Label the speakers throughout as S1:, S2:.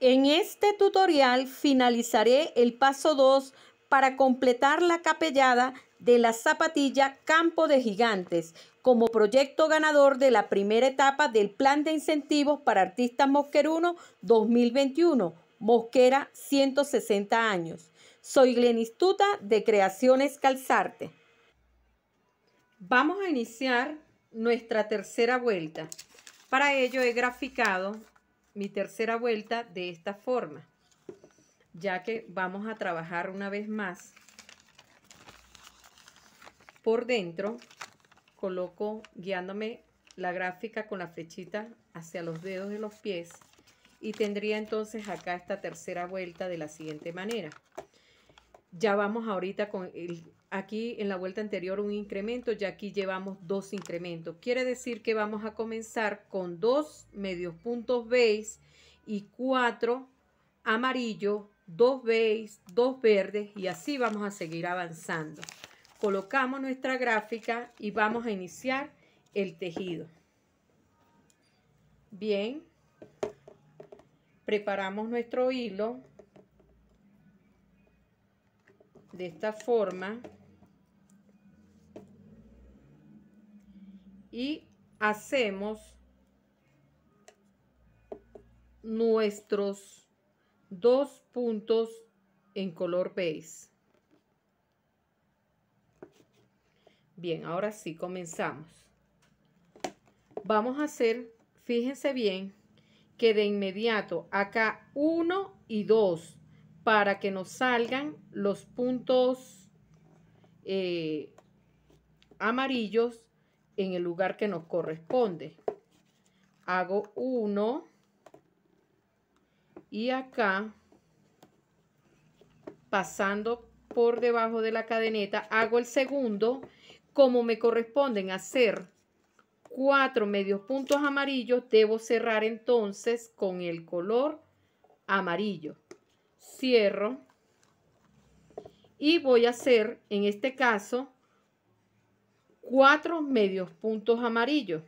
S1: En este tutorial finalizaré el paso 2 para completar la capellada de la zapatilla Campo de Gigantes como proyecto ganador de la primera etapa del Plan de Incentivos para Artistas Mosqueruno 2021, Mosquera 160 años. Soy Glenistuta de Creaciones Calzarte. Vamos a iniciar nuestra tercera vuelta. Para ello he graficado mi tercera vuelta de esta forma, ya que vamos a trabajar una vez más por dentro, coloco guiándome la gráfica con la flechita hacia los dedos de los pies y tendría entonces acá esta tercera vuelta de la siguiente manera. Ya vamos ahorita con el aquí en la vuelta anterior un incremento ya aquí llevamos dos incrementos. Quiere decir que vamos a comenzar con dos medios puntos beige y cuatro amarillo, dos beige, dos verdes y así vamos a seguir avanzando. Colocamos nuestra gráfica y vamos a iniciar el tejido. Bien, preparamos nuestro hilo de esta forma. y hacemos nuestros dos puntos en color beige. Bien, ahora sí comenzamos. Vamos a hacer, fíjense bien, que de inmediato acá uno y dos para que nos salgan los puntos eh, amarillos en el lugar que nos corresponde. Hago uno y acá, pasando por debajo de la cadeneta, hago el segundo. Como me corresponden hacer cuatro medios puntos amarillos, debo cerrar entonces con el color amarillo. Cierro y voy a hacer, en este caso, cuatro medios puntos amarillos.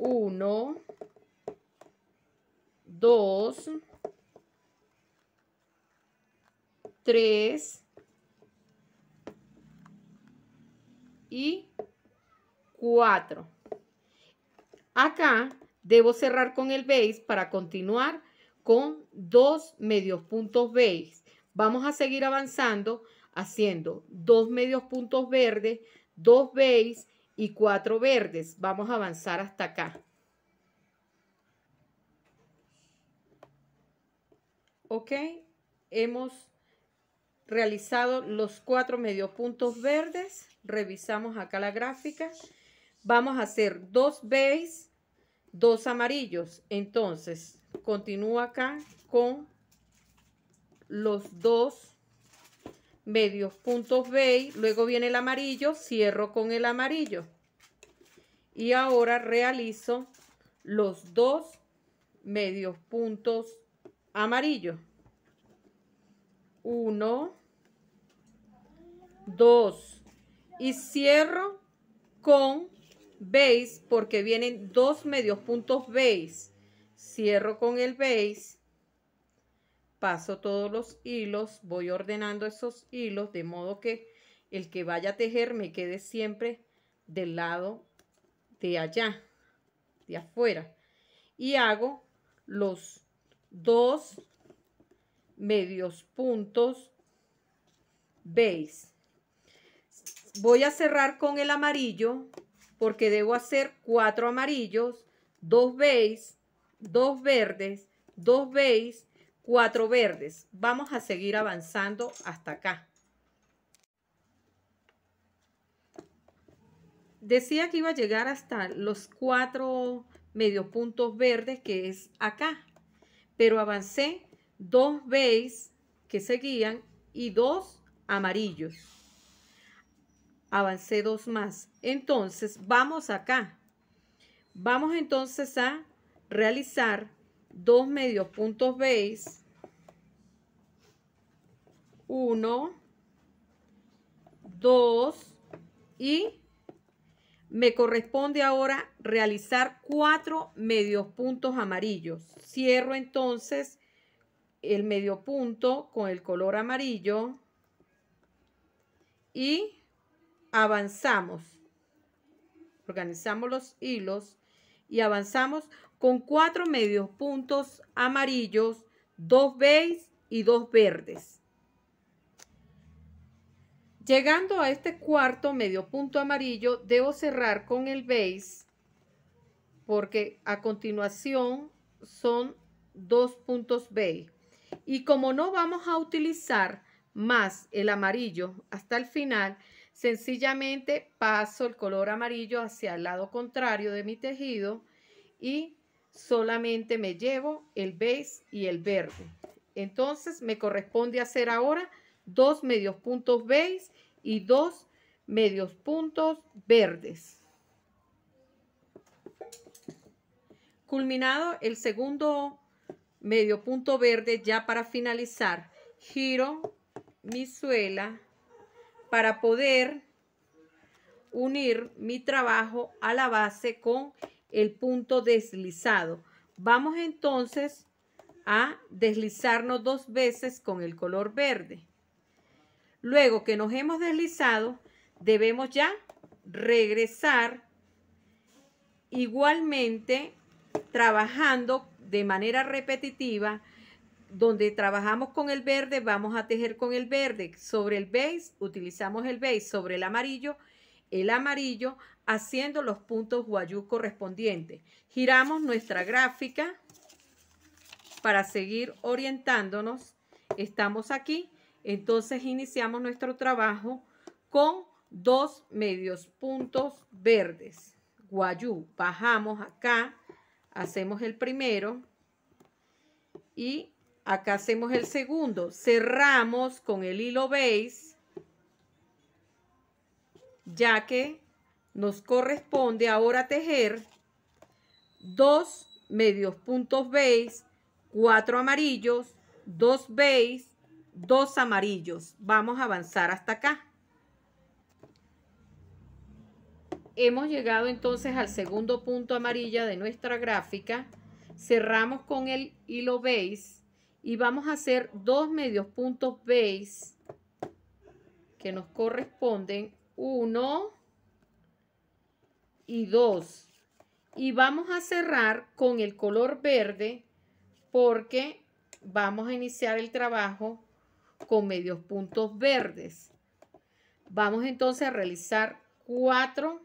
S1: Uno, dos, tres y cuatro. Acá debo cerrar con el base para continuar con dos medios puntos beige. Vamos a seguir avanzando haciendo dos medios puntos verdes, dos beige y cuatro verdes. Vamos a avanzar hasta acá. Ok, hemos realizado los cuatro medio puntos verdes. Revisamos acá la gráfica. Vamos a hacer dos beige, dos amarillos. Entonces, continúa acá con los dos medios puntos beige, luego viene el amarillo, cierro con el amarillo. Y ahora realizo los dos medios puntos amarillos. Uno, dos. Y cierro con beige porque vienen dos medios puntos beige. Cierro con el beige paso todos los hilos, voy ordenando esos hilos de modo que el que vaya a tejer me quede siempre del lado de allá, de afuera. Y hago los dos medios puntos veis voy a cerrar con el amarillo porque debo hacer cuatro amarillos, dos veis dos verdes, dos beige cuatro verdes. Vamos a seguir avanzando hasta acá. Decía que iba a llegar hasta los cuatro medio puntos verdes que es acá, pero avancé dos beige que seguían y dos amarillos. Avancé dos más. Entonces, vamos acá. Vamos entonces a realizar dos medios puntos base, uno, dos y me corresponde ahora realizar cuatro medios puntos amarillos. Cierro entonces el medio punto con el color amarillo y avanzamos. Organizamos los hilos y avanzamos con cuatro medios puntos amarillos, dos beige y dos verdes. Llegando a este cuarto medio punto amarillo, debo cerrar con el beige porque a continuación son dos puntos beige. Y como no vamos a utilizar más el amarillo hasta el final, sencillamente paso el color amarillo hacia el lado contrario de mi tejido y solamente me llevo el beige y el verde. Entonces me corresponde hacer ahora dos medios puntos beige y dos medios puntos verdes. Culminado el segundo medio punto verde, ya para finalizar, giro mi suela para poder unir mi trabajo a la base con el punto deslizado. Vamos entonces a deslizarnos dos veces con el color verde. Luego que nos hemos deslizado, debemos ya regresar igualmente trabajando de manera repetitiva. Donde trabajamos con el verde, vamos a tejer con el verde. Sobre el beige, utilizamos el beige. Sobre el amarillo, el amarillo, haciendo los puntos guayú correspondientes. Giramos nuestra gráfica para seguir orientándonos. Estamos aquí, entonces iniciamos nuestro trabajo con dos medios puntos verdes. Guayú, bajamos acá, hacemos el primero y acá hacemos el segundo. Cerramos con el hilo beige ya que nos corresponde ahora tejer dos medios puntos beige, cuatro amarillos, dos beige, dos amarillos. Vamos a avanzar hasta acá. Hemos llegado entonces al segundo punto amarilla de nuestra gráfica. Cerramos con el hilo beige y vamos a hacer dos medios puntos beige que nos corresponden 1 y 2. Y vamos a cerrar con el color verde porque vamos a iniciar el trabajo con medios puntos verdes. Vamos entonces a realizar 4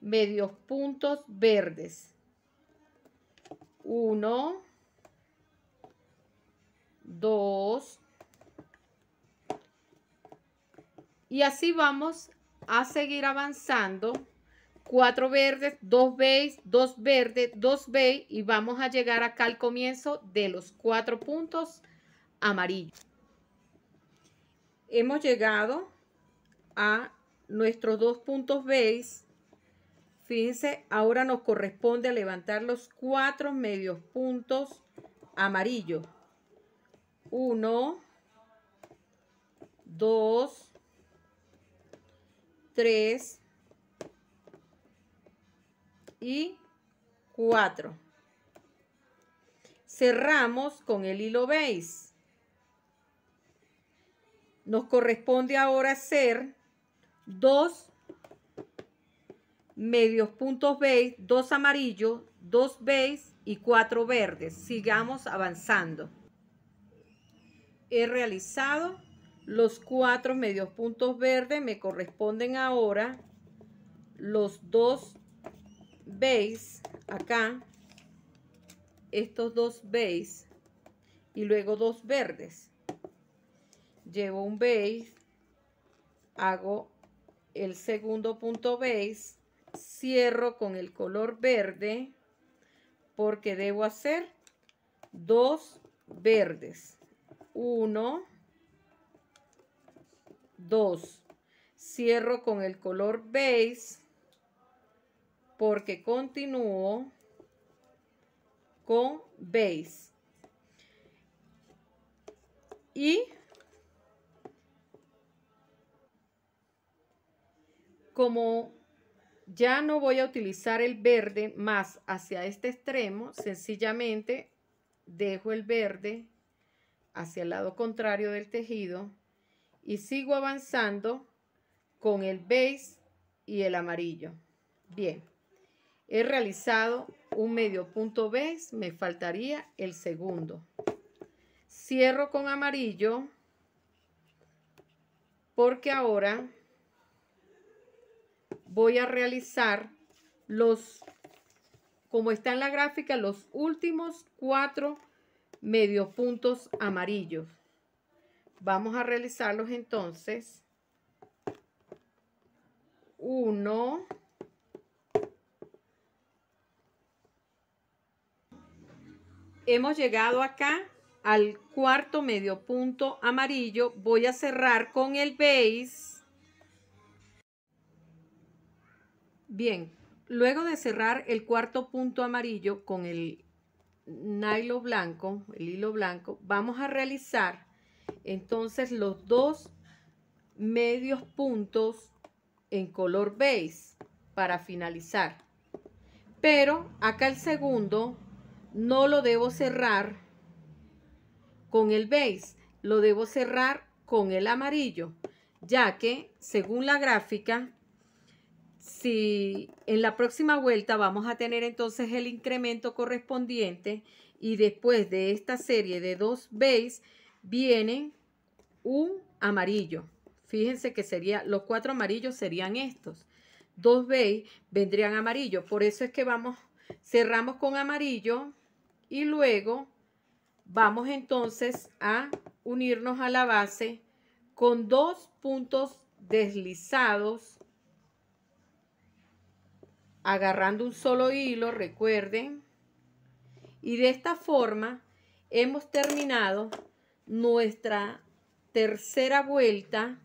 S1: medios puntos verdes. 1, 2, Y así vamos a seguir avanzando. cuatro verdes, dos veis dos verdes, dos beige y vamos a llegar acá al comienzo de los cuatro puntos amarillos. Hemos llegado a nuestros dos puntos beige. Fíjense, ahora nos corresponde levantar los cuatro medios puntos amarillos. 1, 2, 3 y 4. Cerramos con el hilo beige. Nos corresponde ahora hacer dos medios puntos beige, dos amarillos, dos beige y cuatro verdes. Sigamos avanzando. He realizado los cuatro medios puntos verdes me corresponden ahora los dos base acá, estos dos base y luego dos verdes. Llevo un beige, hago el segundo punto beige, cierro con el color verde porque debo hacer dos verdes. Uno, 2. Cierro con el color beige porque continúo con beige. Y como ya no voy a utilizar el verde más hacia este extremo, sencillamente dejo el verde hacia el lado contrario del tejido y sigo avanzando con el beige y el amarillo. Bien, he realizado un medio punto beige, me faltaría el segundo. Cierro con amarillo porque ahora voy a realizar los, como está en la gráfica, los últimos cuatro medio puntos amarillos. Vamos a realizarlos entonces. Uno. Hemos llegado acá al cuarto medio punto amarillo. Voy a cerrar con el base. Bien, luego de cerrar el cuarto punto amarillo con el nylon blanco, el hilo blanco, vamos a realizar entonces los dos medios puntos en color beige para finalizar. Pero acá el segundo no lo debo cerrar con el beige, lo debo cerrar con el amarillo, ya que según la gráfica, si en la próxima vuelta vamos a tener entonces el incremento correspondiente y después de esta serie de dos beige, vienen un amarillo. Fíjense que sería, los cuatro amarillos serían estos. Dos beige vendrían amarillo. Por eso es que vamos, cerramos con amarillo y luego vamos entonces a unirnos a la base con dos puntos deslizados agarrando un solo hilo, recuerden. Y de esta forma hemos terminado nuestra tercera vuelta